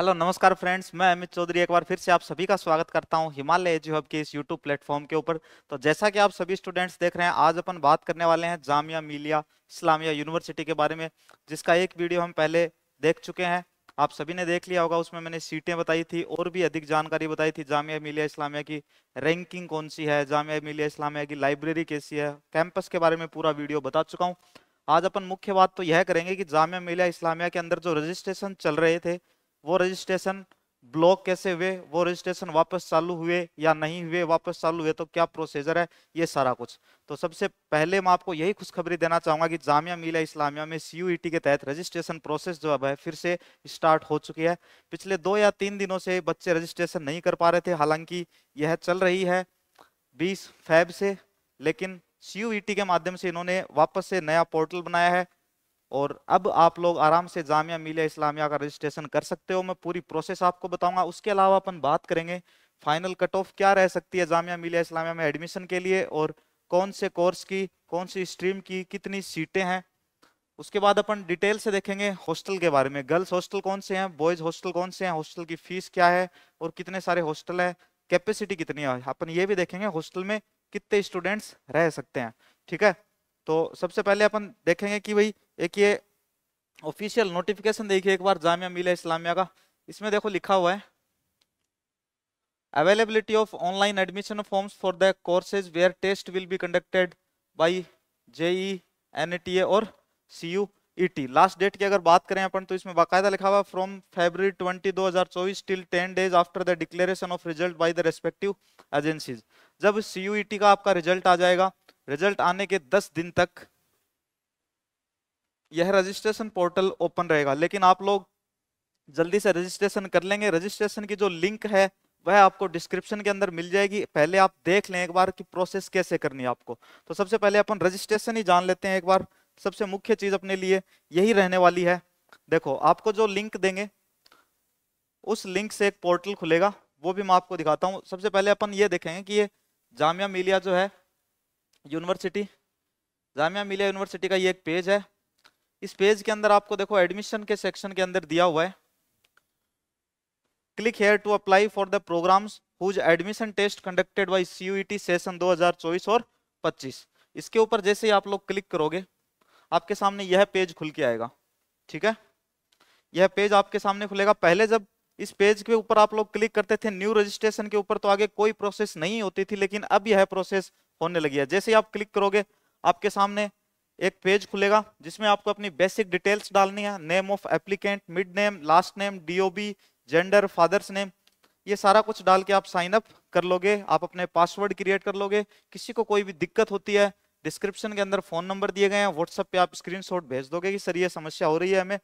Hello नमस्कार friends मैं अमित चौधरी एक बार फिर से आप सभी का स्वागत करता हूं हिमालय एजू हब के इस यूट्यूब प्लेटफॉर्म के ऊपर तो जैसा कि आप सभी स्टूडेंट्स देख रहे हैं आज अपन बात करने वाले हैं जामिया मिलिया इस्लामिया यूनिवर्सिटी के बारे में जिसका एक वीडियो हम पहले देख चुके हैं आप सभी ने देख लिया होगा उसमें मैंने सीटें बताई थी और भी अधिक जानकारी बताई थी जामिया मिलिया इस्लामिया की रैंकिंग कौन सी है जामिया मिलिया इस्लामिया की लाइब्रेरी कैसी है कैंपस के बारे में पूरा वीडियो बता चुका हूँ आज अपन मुख्य बात तो यह करेंगे कि जामिया मिलिया इस्लामिया के अंदर जो रजिस्ट्रेशन चल रहे थे वो रजिस्ट्रेशन ब्लॉक कैसे हुए वो रजिस्ट्रेशन वापस चालू हुए या नहीं हुए वापस चालू हुए तो क्या प्रोसीजर है ये सारा कुछ तो सबसे पहले मैं आपको यही खुशखबरी देना चाहूँगा कि जामिया मिला इस्लामिया में सी e के तहत रजिस्ट्रेशन प्रोसेस जो अब है फिर से स्टार्ट हो चुकी है पिछले दो या तीन दिनों से बच्चे रजिस्ट्रेशन नहीं कर पा रहे थे हालांकि यह चल रही है बीस फैब से लेकिन सी e के माध्यम से इन्होंने वापस से नया पोर्टल बनाया है और अब आप लोग आराम से जामिया मिलिया इस्लामिया का रजिस्ट्रेशन कर सकते हो मैं पूरी प्रोसेस आपको बताऊंगा उसके अलावा अपन बात करेंगे फाइनल कट ऑफ क्या रह सकती है जामिया मिलिया इस्लामिया में एडमिशन के लिए और कौन से कोर्स की कौन सी स्ट्रीम की कितनी सीटें हैं उसके बाद अपन डिटेल से देखेंगे हॉस्टल के बारे में गर्ल्स हॉस्टल कौन से हैं बॉयज़ हॉस्टल कौन से हैं हॉस्टल की फीस क्या है और कितने सारे हॉस्टल हैं कैपेसिटी कितनी है अपन ये भी देखेंगे हॉस्टल में कितने स्टूडेंट्स रह सकते हैं ठीक है तो सबसे पहले अपन देखेंगे कि भाई एक ये ऑफिशियल नोटिफिकेशन देखिए एक बार जामिया मिला इस्लामिया का इसमें देखो लिखा हुआ है availability of online admission forms for the courses where test will be conducted by JE, NTA e और सी CUET. लास्ट डेट की अगर बात करें अपन तो इसमें बाकायदा लिखा हुआ फ्रॉम ट्वेंटी दो हजार चौबीस till ten days after the declaration of result by the respective agencies जब CUET का आपका रिजल्ट आ जाएगा रिजल्ट आने के दस दिन तक यह रजिस्ट्रेशन पोर्टल ओपन रहेगा लेकिन आप लोग जल्दी से रजिस्ट्रेशन कर लेंगे रजिस्ट्रेशन की जो लिंक है वह आपको डिस्क्रिप्शन के अंदर मिल जाएगी पहले आप देख लें एक बार कि प्रोसेस कैसे करनी है आपको तो सबसे पहले अपन रजिस्ट्रेशन ही जान लेते हैं एक बार सबसे मुख्य चीज अपने लिए यही रहने वाली है देखो आपको जो लिंक देंगे उस लिंक से एक पोर्टल खुलेगा वो भी मैं आपको दिखाता हूँ सबसे पहले अपन ये देखेंगे कि ये जामिया मिलिया जो है यूनिवर्सिटी जामिया मिलिया यूनिवर्सिटी का ये एक पेज है इस पेज के अंदर आपको देखो एडमिशन के सेक्शन के अंदर दिया हुआ है click here to apply for the programmes whose admission test conducted by CUET session 2024 और 25 इसके ऊपर जैसे ही आप लोग क्लिक करोगे आपके सामने यह पेज खुल के आएगा ठीक है यह पेज आपके सामने खुलेगा पहले जब इस पेज के ऊपर आप लोग क्लिक करते थे न्यू रजिस्ट्रेशन के ऊपर तो आगे कोई प्रोसेस नहीं होती थी लेकिन अब यह प्रोसेस होने लगी है जैसे ही आप क्लिक करोगे आपके सामने एक पेज खुलेगा जिसमें आपको अपनी बेसिक डिटेल्स डालनी है name of applicant mid name last name DOB gender father's name ये सारा कुछ डाल के आप साइन अप कर लोगे आप अपने पासवर्ड क्रिएट कर लोगे किसी को कोई भी दिक्कत होती है डिस्क्रिप्शन के अंदर फोन नंबर दिए गए हैं व्हाट्सएप पे आप स्क्रीनशॉट भेज दोगे कि सर ये समस्या हो रही है हमें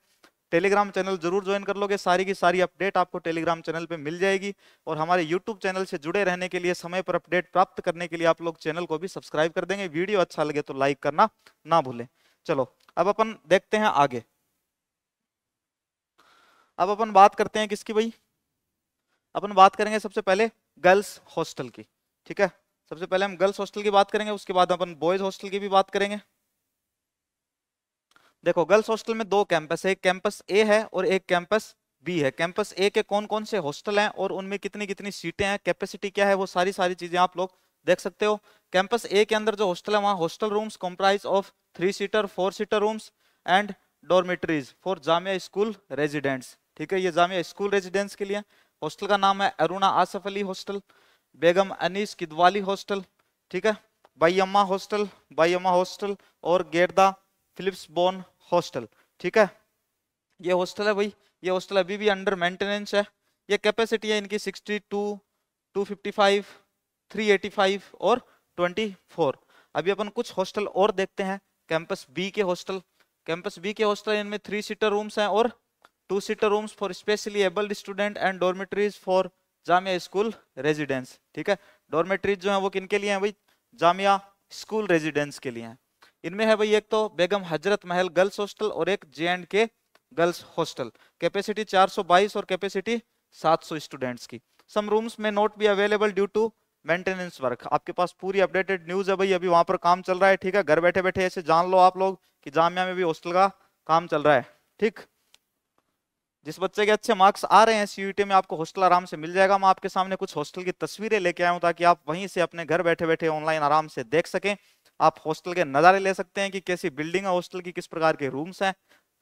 टेलीग्राम चैनल जरूर ज्वाइन कर लोगे सारी की सारी अपडेट आपको टेलीग्राम चैनल पे मिल जाएगी और हमारे यूट्यूब चैनल से जुड़े रहने के लिए समय पर अपडेट प्राप्त करने के लिए आप लोग चैनल को भी सब्सक्राइब कर देंगे वीडियो अच्छा लगे तो लाइक करना ना भूलें चलो अब अपन देखते हैं आगे अब अपन बात करते हैं किसकी भाई अपन बात करेंगे सबसे पहले गर्ल्स हॉस्टल की ठीक है सबसे पहले हम गर्ल्स हॉस्टल की बात करेंगे उसके बाद अपन बॉयज हॉस्टल की भी बात करेंगे देखो गर्ल्स हॉस्टल में दो कैंपस है एक कैंपस ए है और एक कैंपस बी है कैंपस ए के कौन कौन से हॉस्टल हैं और उनमें कितनी कितनी सीटें हैं कैपेसिटी क्या है वो सारी सारी चीजें आप लोग देख सकते हो कैंपस ए के अंदर जो हॉस्टल है वहाँ hostel rooms comprise of three seater four seater rooms and dormitories for Jamia school residents ठीक है ये जामिया स्कूल रेजिडेंट्स के लिए हॉस्टल का नाम है अरुणा आसफ अली हॉस्टल बेगम अनीस किदवाली हॉस्टल ठीक है बाईअम्मा हॉस्टल बाईअम्मा हॉस्टल और गेरदा फिलिप्स बोन हॉस्टल ठीक है ये हॉस्टल है भाई ये हॉस्टल अभी भी अंडर मेंटेनेंस है ये कैपेसिटी है इनकी 62, 255, 385 और 24 अभी अपन कुछ हॉस्टल और देखते हैं कैंपस बी के हॉस्टल कैंपस बी के हॉस्टल इनमें थ्री सीटर रूम्स हैं और two seater rooms for specially abled student and dormitories for Jamia school residence ठीक है डॉर्मेटरीज जो है वो किन के लिए है भाई जामिया स्कूल रेजिडेंस के लिए हैं इनमें है भाई एक तो बेगम हजरत महल गर्ल्स हॉस्टल और एक J and K girls hostel capacity 422 और कैपेसिटी 700 स्टूडेंट्स की सम रूम्स में नोट भी available due to maintenance work आपके पास पूरी अपडेटेड न्यूज है भाई अभी वहां पर काम चल रहा है ठीक है घर बैठे बैठे ऐसे जान लो आप लोग कि जामिया में भी हॉस्टल का काम चल रहा है ठीक जिस बच्चे के अच्छे मार्क्स आ रहे हैं सीयूटी में आपको हॉस्टल आराम से मिल जाएगा मैं आपके सामने कुछ हॉस्टल की तस्वीरें लेके आया हूँ ताकि आप वहीं से अपने घर बैठे बैठे ऑनलाइन आराम से देख सकें आप हॉस्टल के नज़ारे ले सकते हैं कि कैसी बिल्डिंग है हॉस्टल की किस प्रकार के रूम्स हैं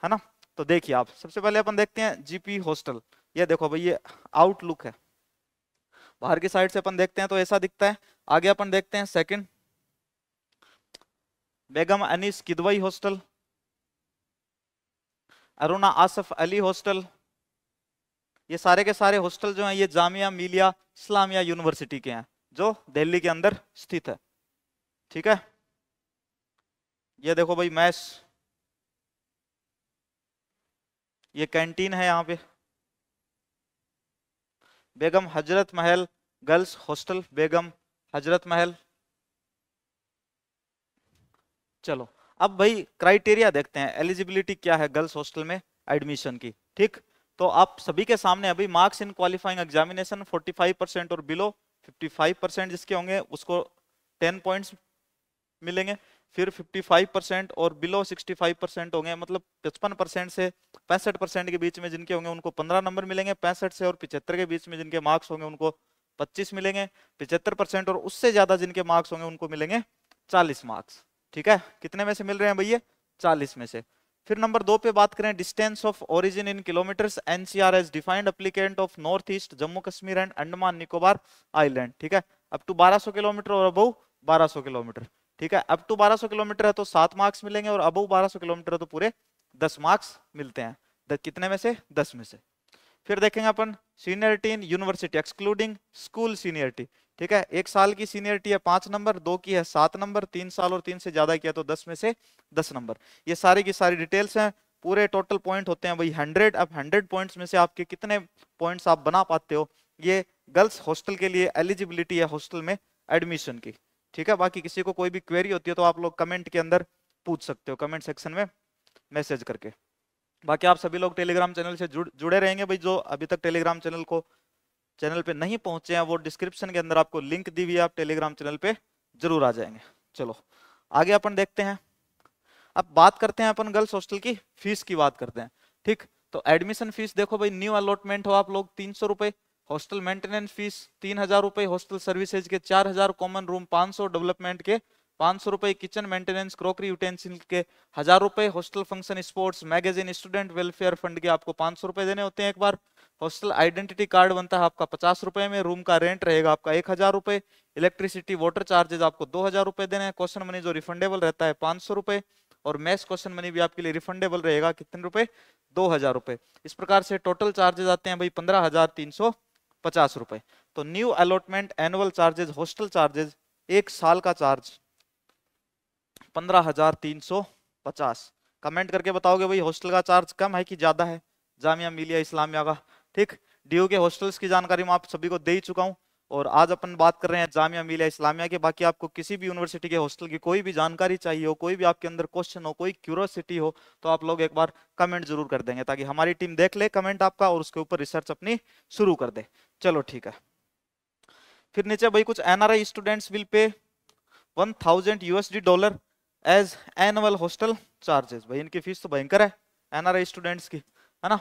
है ना तो देखिए आप सबसे पहले अपन देखते हैं जीपी हॉस्टल ये देखो भाई ये आउटलुक है बाहर की साइड से अपन देखते हैं तो ऐसा दिखता है आगे अपन देखते हैं second Begum Anis Kidwai hostel Aruna Asaf Ali hostel ये सारे के सारे हॉस्टल जो हैं ये जामिया मिलिया इस्लामिया यूनिवर्सिटी के हैं जो दिल्ली के अंदर स्थित है ठीक है ये देखो भाई मैस ये कैंटीन है यहाँ पे बेगम हजरत महल गर्ल्स हॉस्टल बेगम हजरत महल चलो अब भाई क्राइटेरिया देखते हैं एलिजिबिलिटी क्या है गर्ल्स हॉस्टल में एडमिशन की ठीक तो आप सभी के सामने अभी marks in qualifying examination 45 percent और बिलो 55 परसेंट जिसके होंगे उसको 10 पॉइंट्स मिलेंगे फिर 55 परसेंट और बिलो 65 परसेंट होंगे मतलब पचपन परसेंट से पैंसठ परसेंट के बीच में जिनके होंगे उनको 15 नंबर मिलेंगे पैंसठ से और पिछहत्तर के बीच में जिनके मार्क्स होंगे उनको 25 मिलेंगे पिछहत्तर परसेंट और उससे ज्यादा जिनके मार्क्स होंगे उनको मिलेंगे 40 मार्क्स ठीक है कितने में से मिल रहे हैं भैया चालीस में से फिर नंबर दो पे बात करें distance of origin in kilometre NCR as defined applicant of north east Jammu Kashmir and Andaman Nicobar island ठीक है अप टू 1200 किलोमीटर और अबव 1200 किलोमीटर ठीक है अप टू 1200 किलोमीटर है तो सात मार्क्स मिलेंगे और बारह 1200 किलोमीटर है तो पूरे दस मार्क्स मिलते हैं दस कितने में से दस में से फिर देखेंगे अपन seniority in university excluding school seniority ठीक है एक साल की सीनियरिटी है पांच नंबर दो की है सात नंबर तीन साल और तीन से ज्यादा किया तो दस में से दस नंबर ये सारी की सारी डिटेल्स हैं पूरे टोटल पॉइंट होते हैं वही हंड्रेड अब हंड्रेड पॉइंट्स में से आपके कितने पॉइंट्स आप बना पाते हो ये गर्ल्स हॉस्टल के लिए एलिजिबिलिटी है हॉस्टल में एडमिशन की ठीक है बाकी किसी को कोई भी क्वेरी होती है तो आप लोग कमेंट के अंदर पूछ सकते हो कमेंट सेक्शन में मैसेज करके बाकी आप सभी लोग टेलीग्राम चैनल से जुड़ जुड़े रहेंगे भाई जो अभी तक टेलीग्राम चैनल को चैनल पे नहीं पहुंचे हैं वो डिस्क्रिप्शन के अंदर आपको लिंक दी हुई है आप टेलीग्राम चैनल पे जरूर आ जाएंगे चलो आगे अपन देखते हैं अब बात करते हैं अपन गर्ल्स हॉस्टल की फीस की बात करते हैं ठीक तो एडमिशन फीस देखो भाई न्यू अलॉटमेंट हो आप लोग तीन सौ रुपए हॉस्टल मेंटेनेंस फीस तीन हजार रुपए हॉस्टल सर्विसेज के चार हजार कॉमन रूम पांच सौ डेवलपमेंट के पांच सौ रुपए किचन मेंटेनेंस क्रॉकरी यूटेंसिल के हजार रुपए hostel function sports magazine student welfare fund के आपको पांच सौ रुपए देने होते हैं एक बार हॉस्टल आइडेंटिटी कार्ड बनता है आपका पचास रुपए में रूम का रेंट रहेगा आपका एक हजार रुपए इलेक्ट्रिसिटी वाटर चार्जेज आपको दो हजार रुपए देने हैं क्वेश्चन मनी जो रिफंडेबल रहता है पांच सौ रुपए और मैस क्वेश्चन मनी भी आपके लिए रिफंडेबल रहेगा कितने रुपए दो हजार रुपए इस प्रकार से टोटल चार्जेज आते हैं भाई पंद्रह हजार तीन सौ पचास रुपए तो new allotment annual charges hostel charges एक साल का चार्ज पंद्रह हजार तीन सौ पचास कमेंट करके बताओगे भाई हॉस्टल का चार्ज कम है कि ज्यादा है जामिया मिलिया इस्लामिया का ठीक डीयू के हॉस्टल्स की जानकारी मैं आप सभी को दे ही चुका हूँ और आज अपन बात कर रहे हैं जामिया मिलिया इस्लामिया के बाकी आपको किसी भी यूनिवर्सिटी के हॉस्टल की कोई भी जानकारी चाहिए हो कोई भी आपके अंदर क्वेश्चन हो कोई क्यूरोसिटी हो तो आप लोग एक बार कमेंट जरूर कर देंगे ताकि हमारी टीम देख ले कमेंट आपका और उसके ऊपर रिसर्च अपनी शुरू कर दे चलो ठीक है फिर नीचे भाई कुछ N students will pay one thousand USD dollar as annual hostel charges भाई इनकी फीस तो भयंकर है एन स्टूडेंट्स की है ना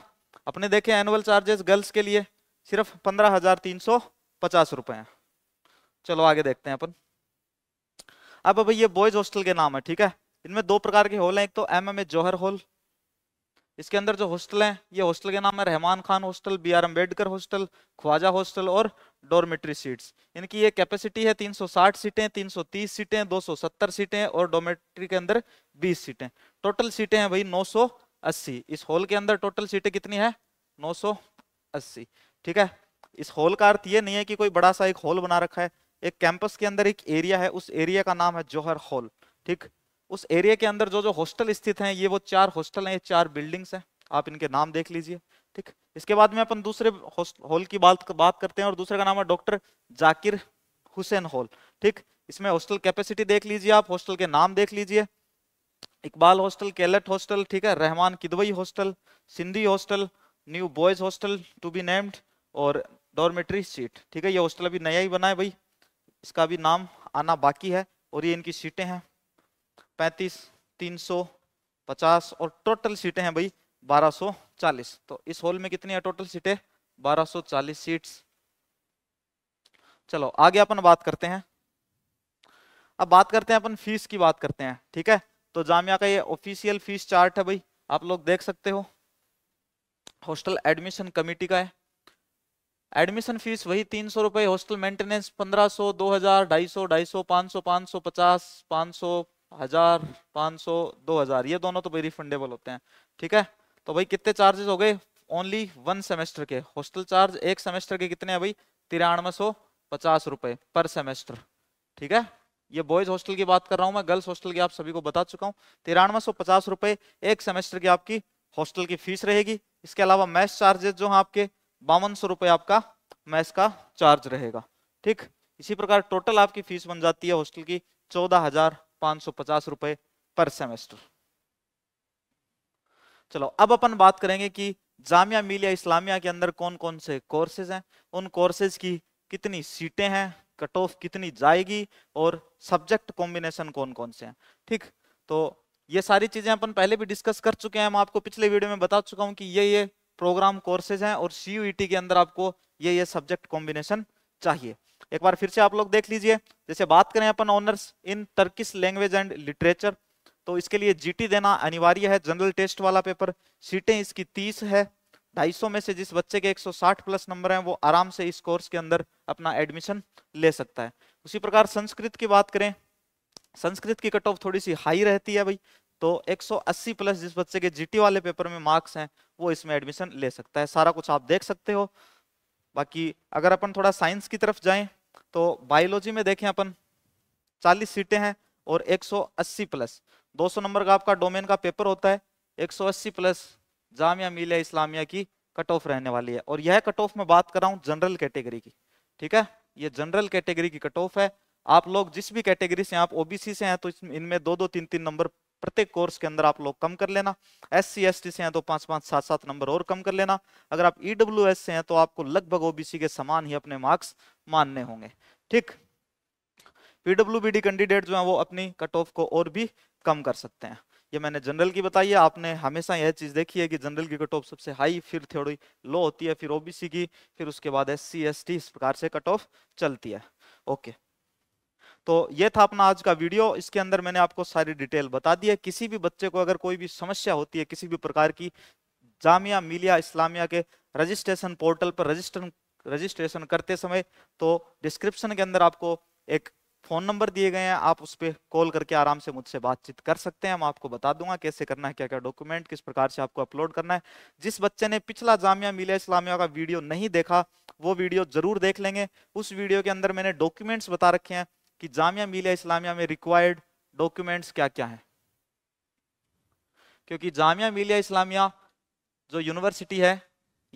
अपने देखे एनुअल चार्जेस गर्ल्स के लिए सिर्फ पंद्रह हजार तीन सौ पचास रुपए हैं चलो आगे देखते हैं अपन अब अब ये बॉयज हॉस्टल के नाम है ठीक है इनमें दो प्रकार के हॉल हैं एक तो M M A Jauhar hall इसके अंदर जो हॉस्टल हैं ये हॉस्टल के नाम है Rahman Khan hostel B R Ambedkar hostel Khwaja hostel और डोरमेट्री सीट्स इनकी ये कैपेसिटी है 360 सीटें 330 सीटें 270 सीटें और डोमेट्री के अंदर 20 सीटें टोटल सीटें हैं भाई 980 इस हॉल के अंदर टोटल सीटें कितनी है 980 ठीक है इस हॉल का अर्थ ये नहीं है कि कोई बड़ा सा एक हॉल बना रखा है एक कैंपस के अंदर एक एरिया है उस एरिया का नाम है जौहर हॉल ठीक उस एरिया के अंदर जो जो हॉस्टल स्थित हैं ये वो चार हॉस्टल हैं ये चार बिल्डिंग्स हैं आप इनके नाम देख लीजिए ठीक इसके बाद में अपन दूसरे हॉल की बात बात करते हैं और दूसरे का नाम है डॉक्टर जाकिर हुसैन हॉल ठीक इसमें हॉस्टल कैपेसिटी देख लीजिए आप हॉस्टल के नाम देख लीजिए इकबाल हॉस्टल कैलेट हॉस्टल ठीक है Rahman Kidwai hostel Sindhi hostel new boys hostel to be named और डॉर्मेट्री सीट ठीक है ये हॉस्टल अभी नया ही बना है भाई इसका भी नाम आना बाकी है और ये इनकी सीटें हैं पैंतीस तीन सौ पचास और टोटल सीटें हैं भाई बारह चालीस तो इस हॉल में कितनी है टोटल सीटें बारह चालीस सीट्स चलो आगे अपन बात करते हैं अब बात करते हैं अपन फीस की बात करते हैं ठीक है तो जामिया का ये ऑफिशियल फीस चार्ट है भाई आप लोग देख सकते हो हॉस्टल एडमिशन कमेटी का है एडमिशन फीस वही तीन सौ रुपए हॉस्टल मेंटेनेंस पंद्रह सौ दो हजार ढाई सौ ढाई सौ पाँच सौ पाँच सौ पचास पाँच सौ हजार पाँच सौ दो हजार ये दोनों तो भाई रिफंडेबल होते हैं ठीक है तो भाई कितने चार्जेस हो गए ओनली वन सेमेस्टर के हॉस्टल चार्ज एक सेमेस्टर के कितने हैं भाई तिरानवे सौ पचास रुपए पर सेमेस्टर ठीक है ये बॉयज हॉस्टल की बात कर रहा हूँ मैं गर्ल्स हॉस्टल की आप सभी को बता चुका हूँ तिरानवे सौ पचास रुपए एक सेमेस्टर की आपकी हॉस्टल की फीस रहेगी इसके अलावा मैथ चार्जेस जो है आपके बावन सौ रुपये आपका मैस का चार्ज रहेगा ठीक इसी प्रकार टोटल आपकी फीस बन जाती है हॉस्टल की चौदह हजार पांच सौ पचास रुपए पर सेमेस्टर चलो अब अपन बात करेंगे कि जामिया मिलिया इस्लामिया के अंदर कौन कौन से कोर्सेज हैं उन कोर्सेज की कितनी सीटें हैं कट ऑफ कितनी जाएगी और सब्जेक्ट कॉम्बिनेशन कौन कौन से हैं ठीक तो ये सारी चीजें अपन पहले भी डिस्कस कर चुके हैं मैं आपको पिछले वीडियो में बता चुका हूँ कि ये ये प्रोग्राम कोर्सेज हैं और सी e के अंदर आपको ये ये सब्जेक्ट कॉम्बिनेशन चाहिए एक बार फिर से आप लोग देख लीजिए जैसे बात करें अपन honours in Turkish language and literature तो इसके लिए जीटी देना अनिवार्य है जनरल टेस्ट वाला पेपर सीटें इसकी तीस है 250 में से जिस बच्चे के 160 प्लस नंबर हैं वो आराम से इस कोर्स के अंदर अपना एडमिशन ले सकता है उसी प्रकार संस्कृत की बात करें संस्कृत की कट ऑफ थोड़ी सी हाई रहती है भाई तो 180 प्लस जिस बच्चे के जीटी वाले पेपर में मार्क्स हैं वो इसमें एडमिशन ले सकता है सारा कुछ आप देख सकते हो बाकी अगर अपन थोड़ा साइंस की तरफ जाएं तो बायोलॉजी में देखें अपन 40 सीटें हैं और 180 प्लस 200 नंबर का आपका डोमेन का पेपर होता है 180 प्लस जामिया मिलिया इस्लामिया की कट ऑफ रहने वाली है और यह कट ऑफ में बात कर रहा हूँ जनरल कैटेगरी की ठीक है ये जनरल कैटेगरी की कट ऑफ है आप लोग जिस भी कैटेगरी से आप ओबीसी से हैं तो इनमें दो दो तीन तीन नंबर प्रत्येक कोर्स के अंदर आप लोग कम कर लेना एस सी एस टी से हैं तो पांच पांच सात सात नंबर और कम कर लेना अगर आप ईडब्ल्यू e एस से हैं तो आपको लगभग ओबीसी के समान ही अपने मार्क्स मानने होंगे ठीक पीडब्ल्यू कैंडिडेट जो है वो अपनी कट ऑफ को और भी कम कर सकते हैं ये मैंने जनरल की बताई है आपने हमेशा यह चीज़ देखी है कि जनरल की कट ऑफ सबसे हाई फिर थोड़ी लो होती है फिर ओबीसी की फिर उसके बाद एस सी एस टी इस प्रकार से कट ऑफ चलती है ओके okay. तो ये था अपना आज का वीडियो इसके अंदर मैंने आपको सारी डिटेल बता दी है किसी भी बच्चे को अगर कोई भी समस्या होती है किसी भी प्रकार की जामिया मिलिया इस्लामिया के रजिस्ट्रेशन पोर्टल पर रजिस्टर रजिस्ट्रेशन करते समय तो डिस्क्रिप्शन के अंदर आपको एक फ़ोन नंबर दिए गए हैं आप उस पर कॉल करके आराम से मुझसे बातचीत कर सकते हैं मैं आपको बता दूंगा कैसे करना है क्या क्या डॉक्यूमेंट किस प्रकार से आपको अपलोड करना है जिस बच्चे ने पिछला जामिया मिलिया इस्लामिया का वीडियो नहीं देखा वो वीडियो जरूर देख लेंगे उस वीडियो के अंदर मैंने डॉक्यूमेंट्स बता रखे हैं कि जामिया मिलिया इस्लामिया में रिक्वायर्ड डॉक्यूमेंट्स क्या क्या हैं क्योंकि जामिया मिलिया इस्लामिया जो यूनिवर्सिटी है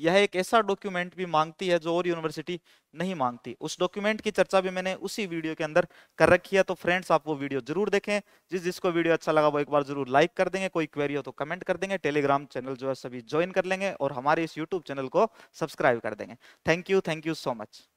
यह एक ऐसा डॉक्यूमेंट भी मांगती है जो और यूनिवर्सिटी नहीं मांगती उस डॉक्यूमेंट की चर्चा भी मैंने उसी वीडियो के अंदर कर रखी है तो फ्रेंड्स आप वो वीडियो जरूर देखें जिस जिसको वीडियो अच्छा लगा वो एक बार जरूर लाइक कर देंगे कोई क्वेरी हो तो कमेंट कर देंगे टेलीग्राम चैनल जो है सभी ज्वाइन कर लेंगे और हमारे इस यूट्यूब चैनल को सब्सक्राइब कर देंगे thank you thank you so much